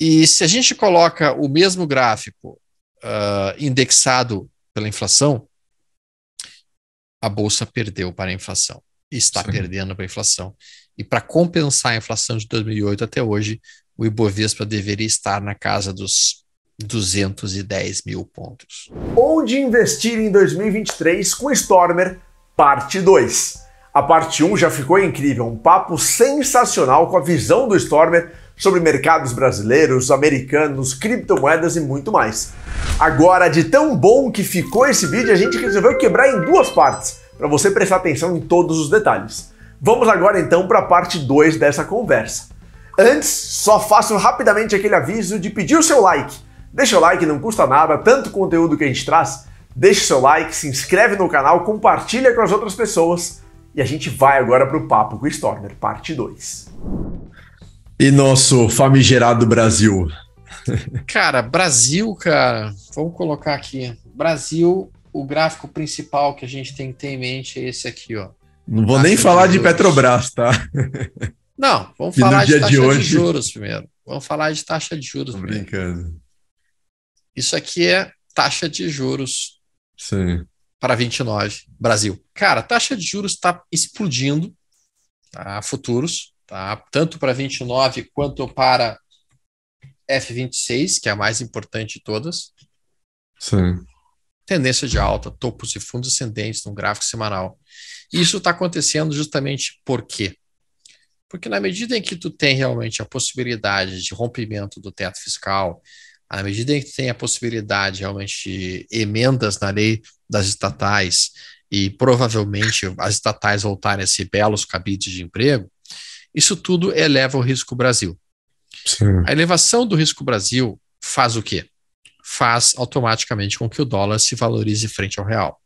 E se a gente coloca o mesmo gráfico uh, indexado pela inflação, a bolsa perdeu para a inflação, está Sim. perdendo para a inflação. E para compensar a inflação de 2008 até hoje, o Ibovespa deveria estar na casa dos 210 mil pontos. Onde investir em 2023 com Stormer, parte 2. A parte 1 já ficou incrível, um papo sensacional com a visão do Stormer sobre mercados brasileiros, americanos, criptomoedas e muito mais. Agora, de tão bom que ficou esse vídeo, a gente resolveu quebrar em duas partes, para você prestar atenção em todos os detalhes. Vamos agora então para a parte 2 dessa conversa. Antes, só faço rapidamente aquele aviso de pedir o seu like. Deixa o like, não custa nada, tanto conteúdo que a gente traz. Deixa o seu like, se inscreve no canal, compartilha com as outras pessoas. E a gente vai agora para o Papo com o Stormer, parte 2. E nosso famigerado Brasil? Cara, Brasil, cara, vamos colocar aqui. Brasil, o gráfico principal que a gente tem que ter em mente é esse aqui, ó. Não vou nem falar de, de Petrobras, tá? Não, vamos falar de taxa de, hoje... de, juros primeiro. Vamos falar de taxa de juros Tô primeiro. brincando. Isso aqui é taxa de juros. Sim. Para 29, Brasil. Cara, taxa de juros está explodindo, tá? Futuros tá? tanto para 29 quanto para F26, que é a mais importante de todas. Sim. Tendência de alta, topos e fundos ascendentes num gráfico semanal. Isso está acontecendo justamente por quê? Porque na medida em que tu tem realmente a possibilidade de rompimento do teto fiscal, à medida em que tem a possibilidade realmente de emendas na lei das estatais e provavelmente as estatais voltarem a ser belos cabides de emprego, isso tudo eleva o risco Brasil. Sim. A elevação do risco Brasil faz o quê? Faz automaticamente com que o dólar se valorize frente ao real.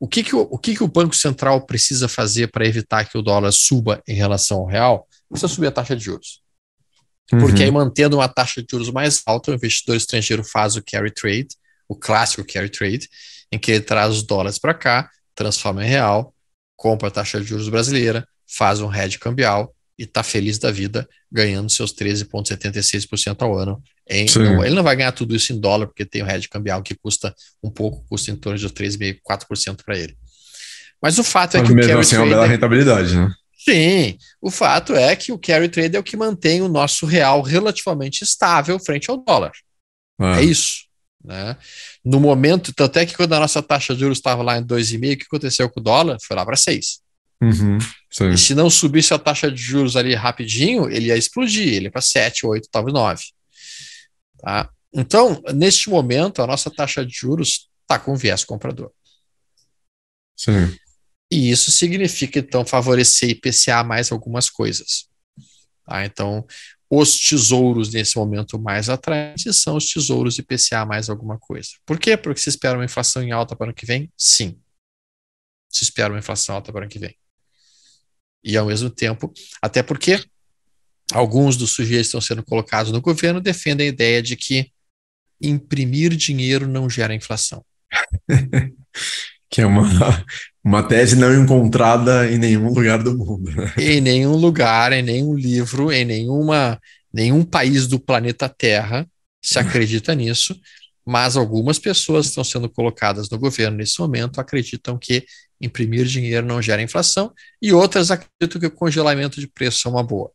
O que, que, o, o, que, que o Banco Central precisa fazer para evitar que o dólar suba em relação ao real? Precisa subir a taxa de juros. Uhum. Porque uhum. aí, mantendo uma taxa de juros mais alta, o investidor estrangeiro faz o carry trade, o clássico carry trade, em que ele traz os dólares para cá, transforma em real, compra a taxa de juros brasileira, faz um hedge cambial e está feliz da vida, ganhando seus 13,76% ao ano. Em, não, ele não vai ganhar tudo isso em dólar, porque tem o hedge cambial que custa um pouco, custa em torno de 3,5%, 4% para ele. Mas o fato é Mas é que mesmo o carry assim trader, é uma bela rentabilidade, né? Sim, o fato é que o carry trade é o que mantém o nosso real relativamente estável frente ao dólar. É. é isso. Né? No momento, tanto é que quando a nossa taxa de juros estava lá em 2,5, o que aconteceu com o dólar? Foi lá para 6. Uhum, e se não subisse a taxa de juros ali rapidinho, ele ia explodir, ele ia para 7, 8, talvez 9. Tá? Então, neste momento, a nossa taxa de juros está com viés comprador. Sim. E isso significa, então, favorecer IPCA mais algumas coisas. Tá? Então, os tesouros nesse momento mais atraentes são os tesouros IPCA mais alguma coisa. Por quê? Porque se espera uma inflação em alta para o ano que vem? Sim. Se espera uma inflação alta para o ano que vem. E ao mesmo tempo, até porque alguns dos sujeitos que estão sendo colocados no governo defendem a ideia de que imprimir dinheiro não gera inflação. que é uma, uma tese não encontrada em nenhum lugar do mundo. Né? Em nenhum lugar, em nenhum livro, em nenhuma, nenhum país do planeta Terra se acredita nisso mas algumas pessoas estão sendo colocadas no governo nesse momento acreditam que imprimir dinheiro não gera inflação e outras acreditam que o congelamento de preço é uma boa.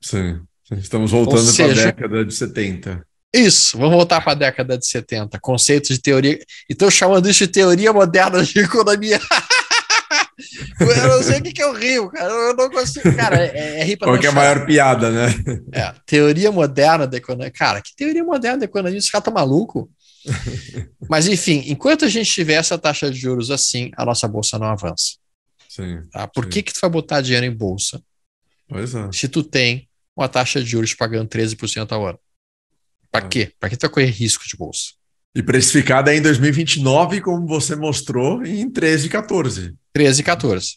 Sim, estamos voltando para a década de 70. Isso, vamos voltar para a década de 70. Conceito de teoria. Então, chamando isso de teoria moderna de economia. eu não sei o que é rio, cara. Eu não consigo. Cara, é, é, é rir para Qual que é a maior piada, né? É, teoria moderna da economia. Cara, que teoria moderna da economia? Esse cara tá maluco. Mas, enfim, enquanto a gente tiver essa taxa de juros assim, a nossa bolsa não avança. Sim, tá? Por sim. que, que tu vai botar dinheiro em bolsa é. se tu tem uma taxa de juros pagando 13% ao ano? Para é. quê? Para que tu vai correr risco de bolsa? E precificada em 2029, como você mostrou, em 13 e 14. 13 e 14.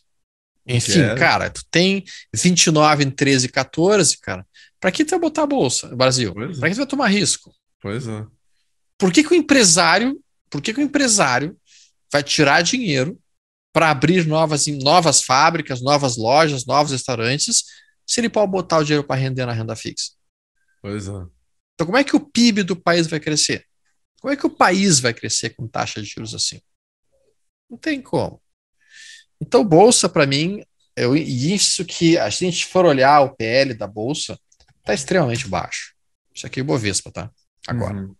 Enfim, é. cara, tu tem 29 em 13 e 14, cara. Para que tu vai botar a bolsa no Brasil? Para é. que tu vai tomar risco? Pois é. Por que, que o empresário, por que, que o empresário vai tirar dinheiro para abrir novas, assim, novas fábricas, novas lojas, novos restaurantes, se ele pode botar o dinheiro para render na renda fixa? Pois é. Então, como é que o PIB do país vai crescer? Como é que o país vai crescer com taxa de juros assim? Não tem como. Então, bolsa, para mim, eu, isso que a gente for olhar o PL da bolsa, está extremamente baixo. Isso aqui é o Bovespa, tá? Agora. Uhum.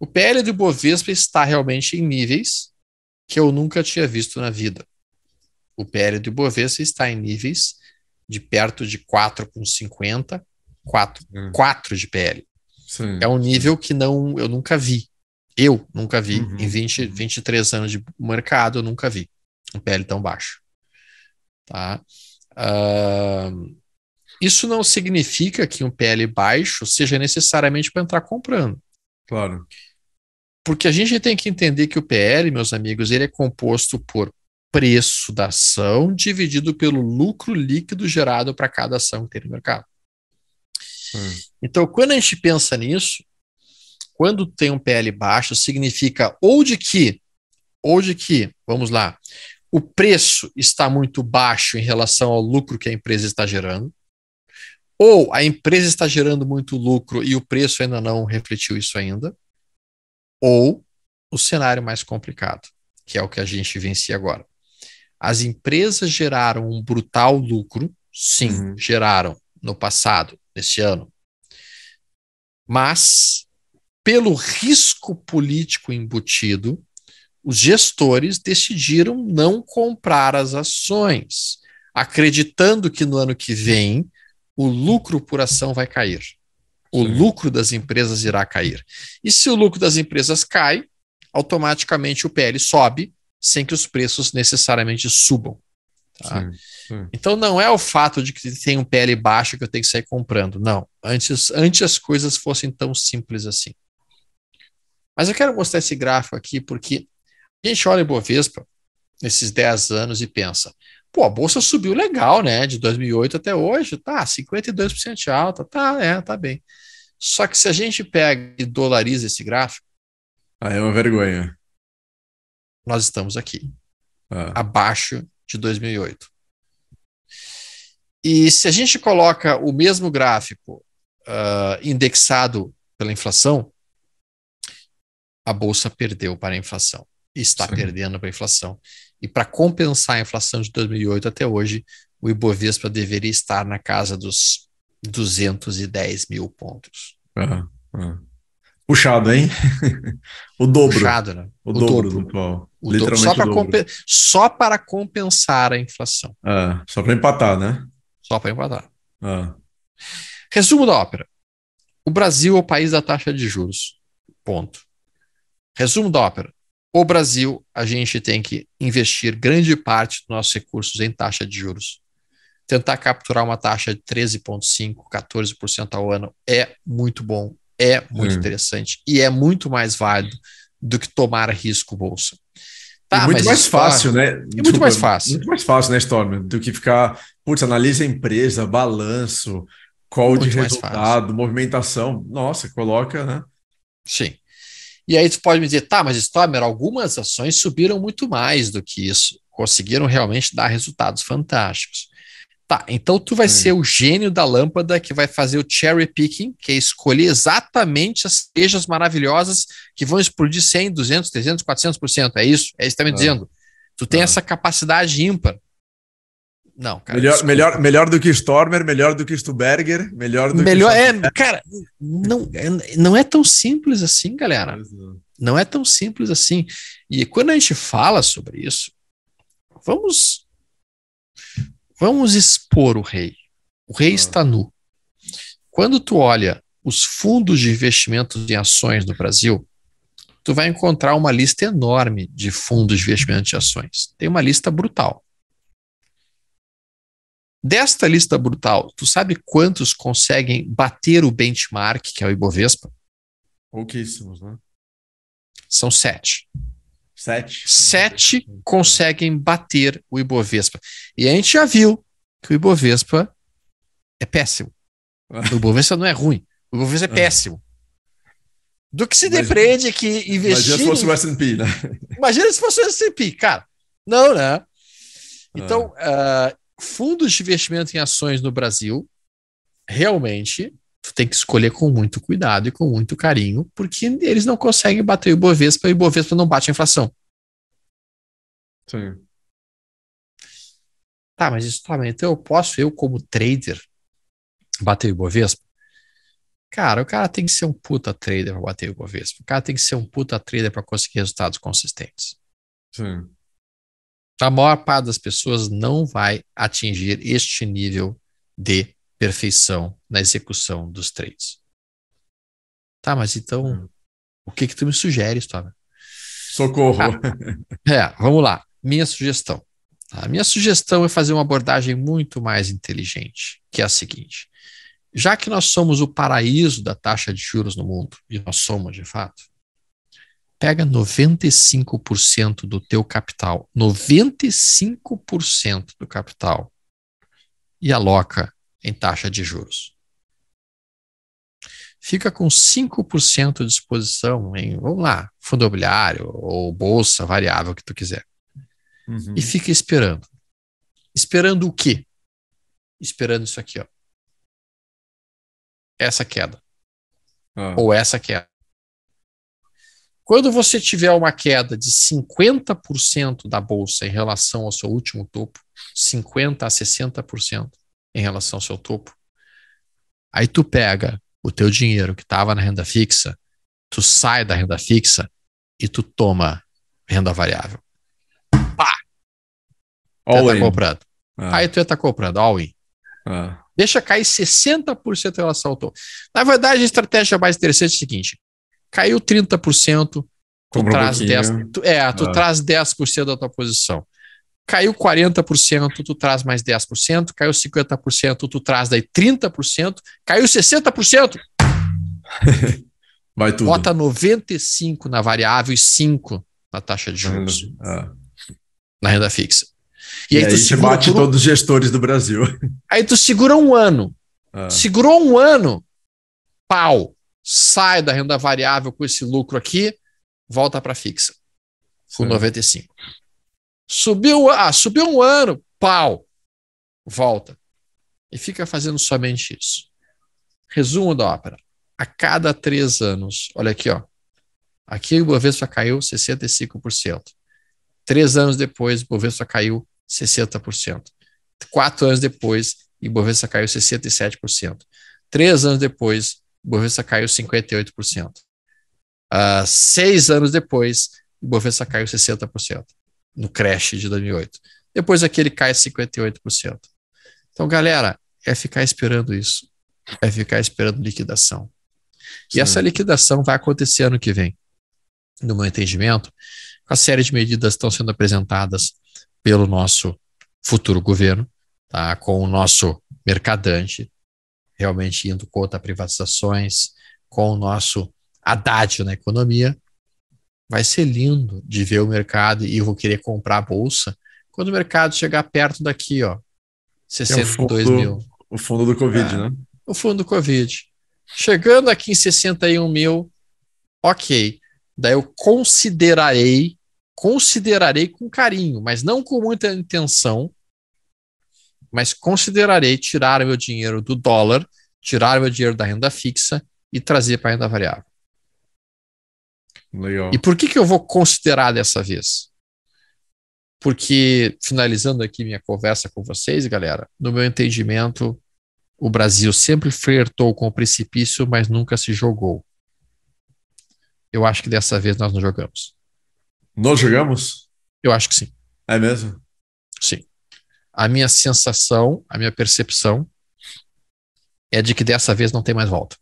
O PL do Bovespa está realmente em níveis que eu nunca tinha visto na vida. O PL do Bovespa está em níveis de perto de 4,50, 4, 4 de PL. Sim, é um nível que não eu nunca vi. Eu nunca vi uhum. em 20, 23 uhum. anos de mercado, eu nunca vi um PL tão baixo. Tá? Uh, isso não significa que um PL baixo seja necessariamente para entrar comprando. Claro. Porque a gente tem que entender que o PL, meus amigos, ele é composto por preço da ação dividido pelo lucro líquido gerado para cada ação que tem no mercado. Hum. Então, quando a gente pensa nisso, quando tem um PL baixo, significa ou de que, ou de que, vamos lá, o preço está muito baixo em relação ao lucro que a empresa está gerando. Ou a empresa está gerando muito lucro e o preço ainda não refletiu isso ainda. Ou o cenário mais complicado, que é o que a gente vivencia agora. As empresas geraram um brutal lucro, sim, uhum. geraram no passado, nesse ano. Mas, pelo risco político embutido, os gestores decidiram não comprar as ações, acreditando que no ano que vem o lucro por ação vai cair. O Sim. lucro das empresas irá cair. E se o lucro das empresas cai, automaticamente o PL sobe, sem que os preços necessariamente subam. Tá? Sim, sim. Então não é o fato de que tem um PL baixo que eu tenho que sair comprando. Não. Antes, antes as coisas fossem tão simples assim. Mas eu quero mostrar esse gráfico aqui porque a gente olha em Bovespa nesses 10 anos e pensa: pô, a bolsa subiu legal, né? De 2008 até hoje, tá, 52% de alta, tá, é, tá bem. Só que se a gente pega e dolariza esse gráfico. Ah, é uma vergonha. Nós estamos aqui, ah. abaixo de 2008. E se a gente coloca o mesmo gráfico uh, indexado pela inflação, a bolsa perdeu para a inflação, está Sim. perdendo para a inflação. E para compensar a inflação de 2008 até hoje, o Ibovespa deveria estar na casa dos 210 mil pontos. Ah, ah. Puxado, hein? o dobro. Puxado, né? O, o dobro, dobro do atual. Literalmente só, dobro. compen só para compensar a inflação. Ah, só para empatar, né? Só para empatar. Ah. Resumo da ópera. O Brasil é o país da taxa de juros. Ponto. Resumo da ópera. O Brasil, a gente tem que investir grande parte dos nossos recursos em taxa de juros. Tentar capturar uma taxa de 13,5%, 14% ao ano é muito bom, é muito hum. interessante e é muito mais válido do que tomar risco bolsa. Tá, muito mais tá- fácil, né? é muito mais fácil. Muito mais fácil, né, Storm? Do que ficar, putz, analisa a empresa, balanço, qual muito de resultado, fácil. movimentação. Nossa, coloca, né? Sim. E aí você pode me dizer, tá, mas Stomer, algumas ações subiram muito mais do que isso, conseguiram realmente dar resultados fantásticos. Tá, então tu vai é. ser o gênio da lâmpada que vai fazer o cherry picking, que é escolher exatamente as cejas maravilhosas que vão explodir 100, 200, 300, 400%. É isso? É isso que tá me é. dizendo. Tu tem é. essa capacidade ímpar. Não, cara. Melhor, melhor, melhor do que Stormer, melhor do que Stuberger, melhor do melhor, que. É, cara, não, é, não é tão simples assim, galera. É. Não é tão simples assim. E quando a gente fala sobre isso, vamos. Vamos expor o rei. O rei ah. está nu. Quando tu olha os fundos de investimentos em ações no Brasil, tu vai encontrar uma lista enorme de fundos de investimento de ações. Tem uma lista brutal. Desta lista brutal, tu sabe quantos conseguem bater o benchmark, que é o Ibovespa? Pouquíssimos, né? São sete. Sete. Sete conseguem bater o Ibovespa. E a gente já viu que o Ibovespa é péssimo. O Ibovespa não é ruim. O Ibovespa é, é. péssimo. Do que se depreende que investir. Imagina se fosse o SP, né? Imagina se fosse o SP, cara. Não, né? É. Então, ah fundos de investimento em ações no Brasil, realmente, tu tem que escolher com muito cuidado e com muito carinho, porque eles não conseguem bater o Ibovespa e o Ibovespa não bate a inflação. Sim. Tá, mas isso também. Tá, então eu posso, eu como trader, bater o Ibovespa? Cara, o cara tem que ser um puta trader para bater o Ibovespa. O cara tem que ser um puta trader para conseguir resultados consistentes. Sim. Então, a maior parte das pessoas não vai atingir este nível de perfeição na execução dos trades. Tá, mas então, hum. o que que tu me sugeres, Toma? Socorro. Ah, é, vamos lá. Minha sugestão. Tá, a minha sugestão é fazer uma abordagem muito mais inteligente, que é a seguinte: já que nós somos o paraíso da taxa de juros no mundo, e nós somos de fato, pega 95% do teu capital, 95% do capital e aloca em taxa de juros. Fica com 5% de exposição em, vamos lá, fundo imobiliário ou bolsa variável que tu quiser. Uhum. E fica esperando. Esperando o quê? Esperando isso aqui, ó. Essa queda. Ah. Ou essa queda. Quando você tiver uma queda de 50% da bolsa em relação ao seu último topo, 50 a 60% em relação ao seu topo, aí tu pega o teu dinheiro que estava na renda fixa, tu sai da renda fixa e tu toma renda variável. Pá! All tu tá comprando. Ah. Aí tu ia estar tá comprando, all in. Ah. Deixa cair 60% em relação ao topo. Na verdade, a estratégia mais interessante é a seguinte: caiu 30%, tu traz um 10%, tu, é, tu ah. traz 10% da tua posição. Caiu 40%, tu traz mais 10%, caiu 50%, tu traz daí 30%, caiu 60%. Vai tudo. Bota 95 na variável e 5 na taxa de juros. Ah. Na renda fixa. E, e aí, aí, tu segura bate um... todos os gestores do Brasil. Aí tu segura um ano. Ah. Segurou um ano, pau sai da renda variável com esse lucro aqui, volta para fixa. Full 95. Subiu, ah, subiu um ano, pau, volta. E fica fazendo somente isso. Resumo da ópera. A cada três anos, olha aqui, ó. Aqui o Bovespa caiu 65%. Três anos depois, o Bovespa caiu 60%. Quatro anos depois, o Bovespa caiu 67%. Três anos depois, Bovespa caiu 58%. Uh, ah, seis anos depois, Bovespa caiu 60%, no crash de 2008. Depois aqui ele cai 58%. Então, galera, é ficar esperando isso. É ficar esperando liquidação. E Sim. essa liquidação vai acontecer ano que vem. No meu entendimento, a série de medidas estão sendo apresentadas pelo nosso futuro governo, tá? com o nosso mercadante, realmente indo contra privatizações, com o nosso adágio na economia, vai ser lindo de ver o mercado e eu vou querer comprar a bolsa quando o mercado chegar perto daqui, ó, 62 é mil. O fundo do Covid, é, né? O fundo do Covid. Chegando aqui em 61 mil, ok. Daí eu considerarei, considerarei com carinho, mas não com muita intenção, mas considerarei tirar meu dinheiro do dólar, tirar meu dinheiro da renda fixa e trazer para a renda variável. Legal. E por que, que eu vou considerar dessa vez? Porque, finalizando aqui minha conversa com vocês, galera, no meu entendimento, o Brasil sempre flertou com o precipício, mas nunca se jogou. Eu acho que dessa vez nós não jogamos. Nós jogamos? Eu acho que sim. É mesmo? Sim a minha sensação, a minha percepção é de que dessa vez não tem mais volta.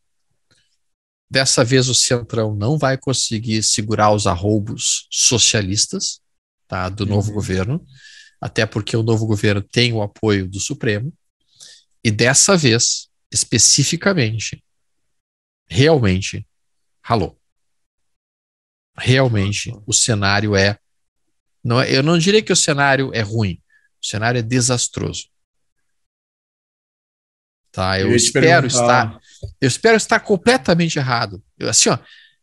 Dessa vez o Centrão não vai conseguir segurar os arroubos socialistas tá, do novo uhum. governo, até porque o novo governo tem o apoio do Supremo, e dessa vez, especificamente, realmente ralou. Realmente o cenário é. Não, é, eu não diria que o cenário é ruim, o cenário é desastroso. Tá, eu, eu espero estar eu espero estar completamente errado. Eu, assim, ó,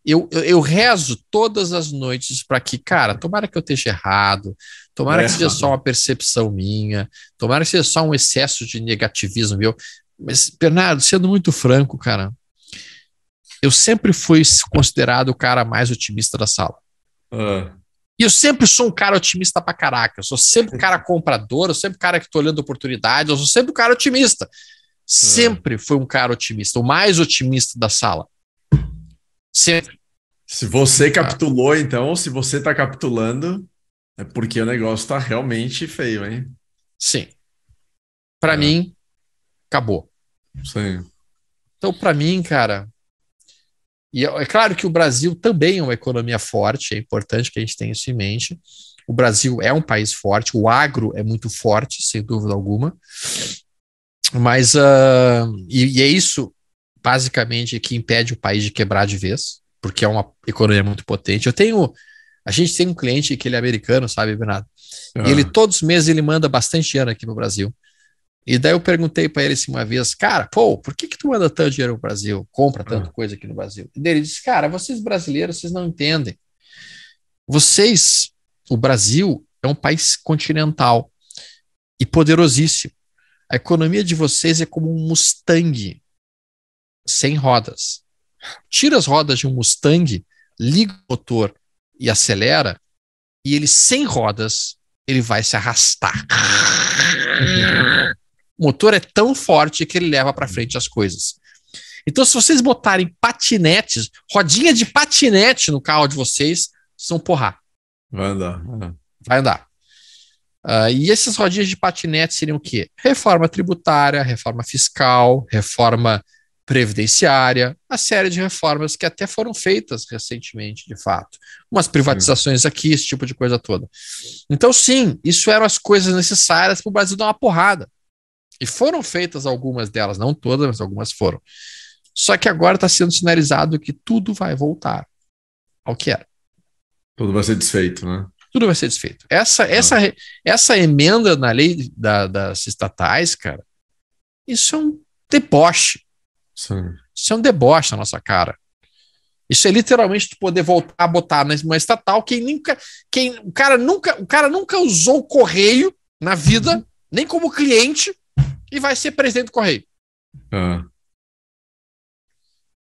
eu, eu, eu rezo todas as noites para que, cara, tomara que eu esteja errado, tomara é. que seja só uma percepção minha, tomara que seja só um excesso de negativismo meu. Mas, Bernardo, sendo muito franco, cara, eu sempre fui considerado o cara mais otimista da sala. Uh. E eu sempre sou um cara otimista pra caraca. Eu sou sempre um cara uhum. comprador, eu sempre um cara que tô olhando oportunidades, eu sou sempre um cara otimista. Sempre uhum. foi um cara otimista, o mais otimista da sala. Sempre. Se você tá. capitulou, então, se você tá capitulando, é porque o negócio tá realmente feio, hein? Sim. Para é. mim, acabou. Sim. Então, para mim, cara, e é, é claro que o Brasil também é uma economia forte, é importante que a gente tenha isso em mente. O Brasil é um país forte, o agro é muito forte, sem dúvida alguma. Mas, uh, e, e é isso, basicamente, que impede o país de quebrar de vez, porque é uma economia muito potente. Eu tenho, a gente tem um cliente que ele é americano, sabe, Bernardo? Ah. E ele, todos os meses, ele manda bastante dinheiro aqui no Brasil. E daí eu perguntei para ele assim uma vez, cara, pô, por que que tu manda tanto dinheiro no Brasil, compra ah. tanta coisa aqui no Brasil? E ele disse, cara, vocês brasileiros, vocês não entendem. Vocês, o Brasil é um país continental e poderosíssimo. A economia de vocês é como um Mustang sem rodas. Tira as rodas de um Mustang, liga o motor e acelera, e ele sem rodas, ele vai se arrastar. O motor é tão forte que ele leva para uhum. frente as coisas. Então, se vocês botarem patinetes, rodinha de patinete no carro de vocês, são porra. Vai andar. Uhum. Vai andar. Uh, e essas rodinhas de patinete seriam o quê? Reforma tributária, reforma fiscal, reforma previdenciária, a série de reformas que até foram feitas recentemente, de fato. Umas privatizações aqui, esse tipo de coisa toda. Então, sim, isso eram as coisas necessárias para o Brasil dar uma porrada. E foram feitas algumas delas, não todas, mas algumas foram. Só que agora está sendo sinalizado que tudo vai voltar ao que era. Tudo vai ser desfeito, né? Tudo vai ser desfeito. Essa, ah. essa, essa emenda na lei da, das estatais, cara, isso é um deboche. Sim. Isso é um deboche na nossa cara. Isso é literalmente tu poder voltar a botar na estatal quem nunca, quem o cara nunca, o cara nunca usou o correio na vida, uhum. nem como cliente, e vai ser presidente do Correio. Ah.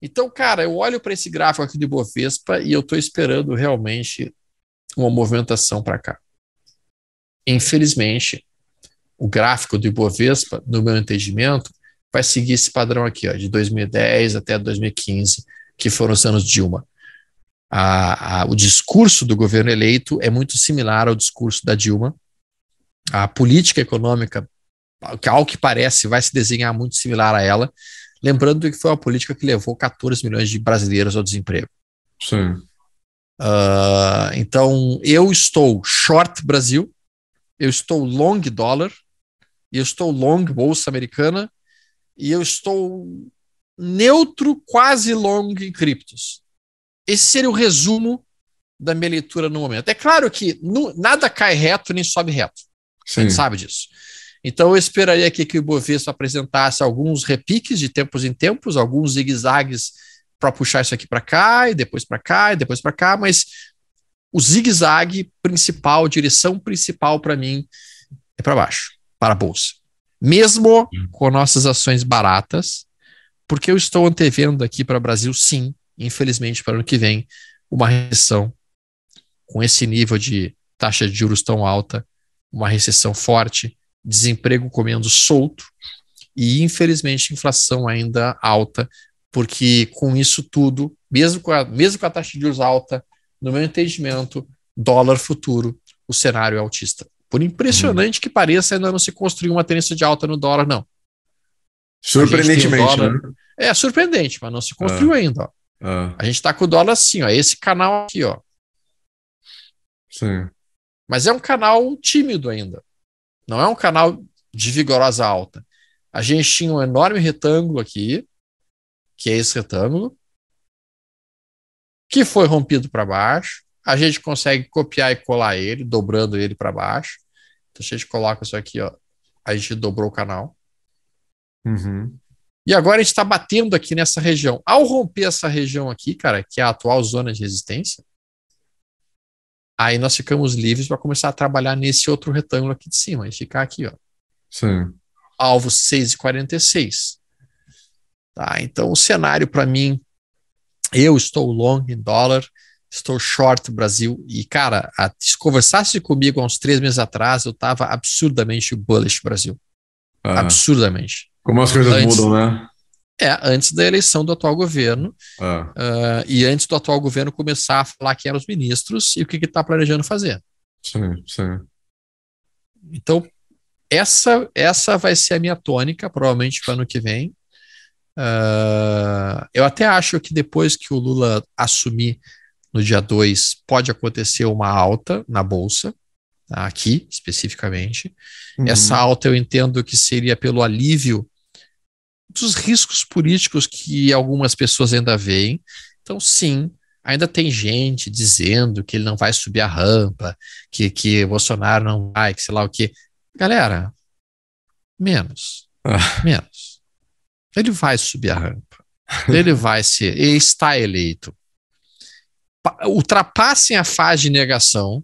Então, cara, eu olho para esse gráfico aqui de Bovespa e eu estou esperando realmente uma movimentação para cá. Infelizmente, o gráfico do bovespa, no meu entendimento, vai seguir esse padrão aqui, ó, de 2010 até 2015, que foram os anos Dilma. A, a, o discurso do governo eleito é muito similar ao discurso da Dilma. A política econômica ao que parece, vai se desenhar muito similar a ela. Lembrando que foi uma política que levou 14 milhões de brasileiros ao desemprego. Sim. Uh, então, eu estou short Brasil, eu estou long dólar, eu estou long bolsa americana e eu estou neutro, quase long em criptos. Esse seria o resumo da minha leitura no momento. É claro que no, nada cai reto nem sobe reto. Sim. A gente sabe disso. Então eu esperaria aqui que o Ibovespa apresentasse alguns repiques de tempos em tempos, alguns zigue-zagues para puxar isso aqui para cá e depois para cá e depois para cá, mas o zigue-zague principal, direção principal para mim é para baixo, para a bolsa. Mesmo com nossas ações baratas, porque eu estou antevendo aqui para o Brasil, sim, infelizmente para o ano que vem, uma recessão com esse nível de taxa de juros tão alta, uma recessão forte, desemprego comendo solto e, infelizmente, inflação ainda alta, porque com isso tudo, mesmo com a, mesmo com a taxa de juros alta, no meu entendimento, dólar futuro, o cenário é autista. Por impressionante hum. que pareça, ainda não se construiu uma tendência de alta no dólar, não. Surpreendentemente, dólar... né? É, surpreendente, mas não se construiu ah. ainda. Ah. A gente está com o dólar assim, ó, esse canal aqui, ó. Sim. Mas é um canal tímido ainda não é um canal de vigorosa alta. A gente tinha um enorme retângulo aqui, que é esse retângulo, que foi rompido para baixo. A gente consegue copiar e colar ele, dobrando ele para baixo. Então a gente coloca isso aqui, ó. A gente dobrou o canal. Uhum. E agora a gente está batendo aqui nessa região. Ao romper essa região aqui, cara, que é a atual zona de resistência, Aí nós ficamos livres para começar a trabalhar nesse outro retângulo aqui de cima e ficar aqui, ó. Sim. Alvo 6 e 46. Tá, então o cenário para mim, eu estou long em dólar, estou short Brasil e cara, a, se conversasse comigo há uns três meses atrás, eu estava absurdamente bullish Brasil, ah. absurdamente. Como as coisas Antes, mudam, né? É, antes da eleição do atual governo. Ah. Uh, e antes do atual governo começar a falar quem eram os ministros e o que está planejando fazer. Sim, sim. Então, essa, essa vai ser a minha tônica, provavelmente, para o ano que vem. Uh, eu até acho que depois que o Lula assumir no dia 2, pode acontecer uma alta na Bolsa, aqui especificamente. Uhum. Essa alta eu entendo que seria pelo alívio dos riscos políticos que algumas pessoas ainda veem. Então, sim, ainda tem gente dizendo que ele não vai subir a rampa, que, que Bolsonaro não vai, que sei lá o que. Galera, menos. Ah. Menos. Ele vai subir a rampa. Ele vai ser. Ele está eleito. Ultrapassem a fase de negação.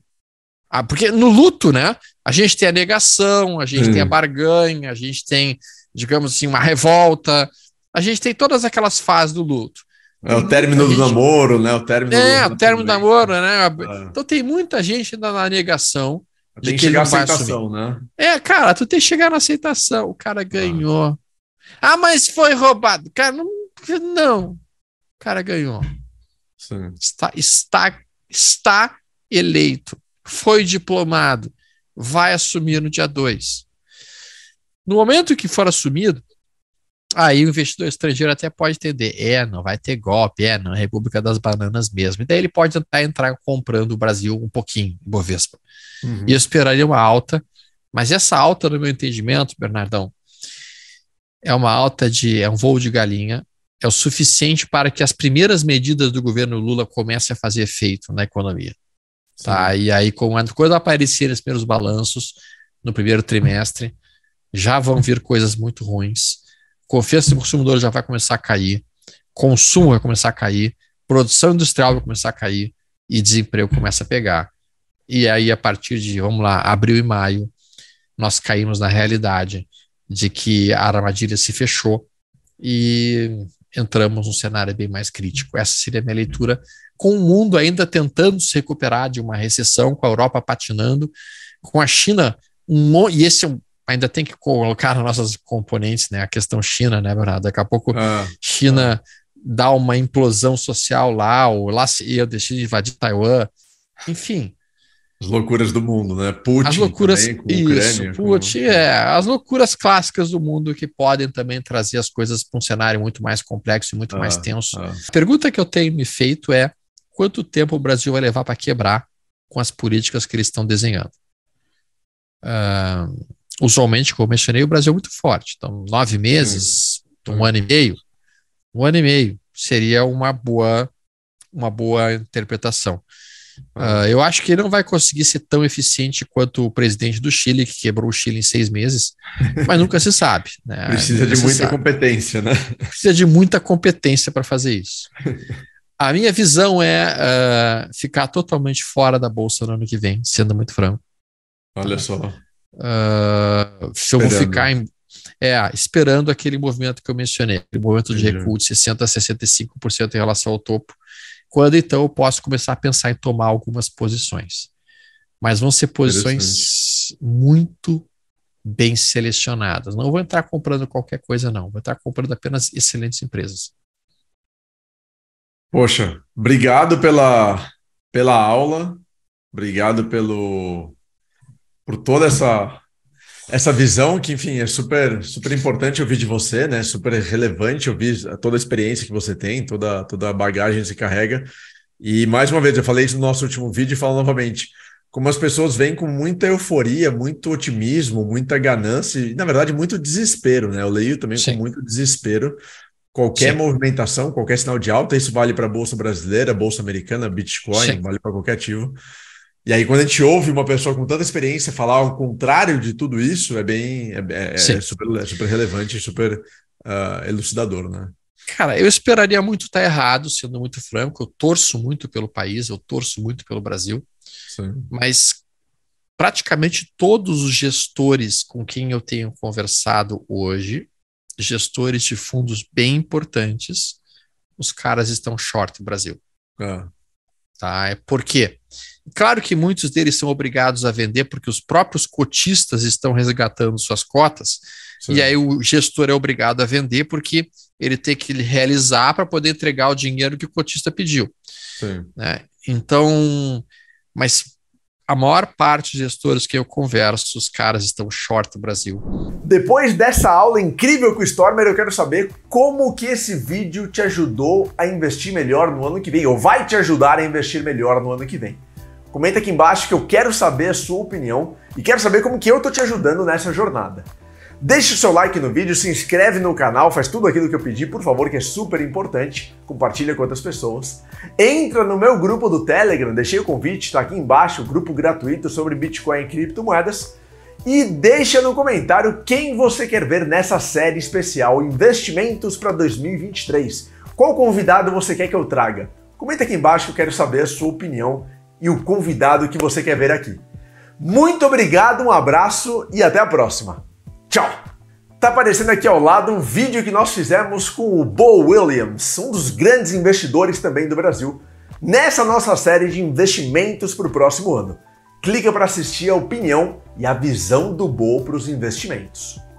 Ah, porque no luto, né? A gente tem a negação, a gente hum. tem a hum. barganha, a gente tem digamos assim, uma revolta. A gente tem todas aquelas fases do luto. É o término gente... do namoro, né? O término é, do... o término do namoro, né? É. Então tem muita gente ainda na negação. Tem de que chegar à aceitação, né? É, cara, tu tem que chegar na aceitação. O cara ganhou. Ah, ah mas foi roubado. Cara, não. não. O cara ganhou. Sim. Está, está, está eleito. Foi diplomado. Vai assumir no dia 2. No momento que for assumido, aí o investidor estrangeiro até pode entender, é, não vai ter golpe, é, não, é República das Bananas mesmo. E daí ele pode tentar entrar comprando o Brasil um pouquinho, Bovespa. Uhum. E eu esperaria uma alta, mas essa alta, no meu entendimento, Bernardão, é uma alta de, é um voo de galinha, é o suficiente para que as primeiras medidas do governo Lula comecem a fazer efeito na economia. Tá? E aí, quando aparecerem os primeiros balanços, no primeiro trimestre, já vão vir coisas muito ruins, confiança do consumidor já vai começar a cair, consumo vai começar a cair, produção industrial vai começar a cair e desemprego começa a pegar. E aí, a partir de, vamos lá, abril e maio, nós caímos na realidade de que a armadilha se fechou e entramos num cenário bem mais crítico. Essa seria a minha leitura, com o mundo ainda tentando se recuperar de uma recessão, com a Europa patinando, com a China, um, e esse é um ainda tem que colocar nossas componentes, né? A questão China, né, Bernardo? Daqui a pouco ah, China ah. dá uma implosão social lá, ou lá se eu decidi de invadir Taiwan, enfim. As loucuras do mundo, né? Putin as loucuras, também, com isso, Putin, é, as loucuras clássicas do mundo que podem também trazer as coisas para um cenário muito mais complexo e muito ah, mais tenso. Ah. A pergunta que eu tenho me feito é quanto tempo o Brasil vai levar para quebrar com as políticas que eles estão desenhando? Uh, usualmente, como eu mencionei, o Brasil é muito forte. Então, nove meses, um ano e meio, um ano e meio seria uma boa, uma boa interpretação. Uh, eu acho que ele não vai conseguir ser tão eficiente quanto o presidente do Chile, que quebrou o Chile em seis meses, mas nunca se sabe. Né? Precisa de muita sabe. competência, né? Precisa de muita competência para fazer isso. A minha visão é uh, ficar totalmente fora da bolsa no ano que vem, sendo muito franco. Olha só. Ah, se eu vou ficar em, é, esperando aquele movimento que eu mencionei, o movimento de recuo de 60% a 65% em relação ao topo, quando então eu posso começar a pensar em tomar algumas posições. Mas vão ser posições muito bem selecionadas. Não vou entrar comprando qualquer coisa, não. Vou entrar comprando apenas excelentes empresas. Poxa, obrigado pela, pela aula, obrigado pelo, por toda essa essa visão que, enfim, é super super importante ouvir de você, né? Super relevante ouvir toda a experiência que você tem, toda toda a bagagem que você carrega. E mais uma vez, eu falei isso no nosso último vídeo e falo novamente, como as pessoas vêm com muita euforia, muito otimismo, muita ganância e, na verdade, muito desespero, né? Eu leio também Sim. com muito desespero qualquer Sim. movimentação, qualquer sinal de alta, isso vale para a Bolsa Brasileira, Bolsa Americana, Bitcoin, Sim. vale para qualquer ativo. E aí, quando a gente ouve uma pessoa com tanta experiência falar o contrário de tudo isso, é bem. É, é, é super, é super relevante, super uh, elucidador, né? Cara, eu esperaria muito estar tá errado, sendo muito franco. Eu torço muito pelo país, eu torço muito pelo Brasil. Sim. Mas praticamente todos os gestores com quem eu tenho conversado hoje, gestores de fundos bem importantes, os caras estão short no Brasil. Ah. Tá? É por quê? Claro que muitos deles são obrigados a vender porque os próprios cotistas estão resgatando suas cotas, Sim. e aí o gestor é obrigado a vender porque ele tem que realizar para poder entregar o dinheiro que o cotista pediu. Né? Então, mas a maior parte dos gestores que eu converso, os caras estão short do Brasil. Depois dessa aula incrível com o Stormer, eu quero saber como que esse vídeo te ajudou a investir melhor no ano que vem, ou vai te ajudar a investir melhor no ano que vem. Comenta aqui embaixo que eu quero saber a sua opinião e quero saber como que eu tô te ajudando nessa jornada. Deixe o seu like no vídeo, se inscreve no canal, faz tudo aquilo que eu pedi, por favor, que é super importante. Compartilha com outras pessoas. Entra no meu grupo do Telegram, deixei o convite, está aqui embaixo, grupo gratuito sobre Bitcoin e criptomoedas. E deixa no comentário quem você quer ver nessa série especial Investimentos para 2023. Qual convidado você quer que eu traga? Comenta aqui embaixo, que eu quero saber a sua opinião e o convidado que você quer ver aqui. Muito obrigado, um abraço e até a próxima. Tchau! Tá aparecendo aqui ao lado um vídeo que nós fizemos com o Bo Williams, um dos grandes investidores também do Brasil, nessa nossa série de investimentos para o próximo ano. Clica para assistir a opinião e a visão do Bo para os investimentos.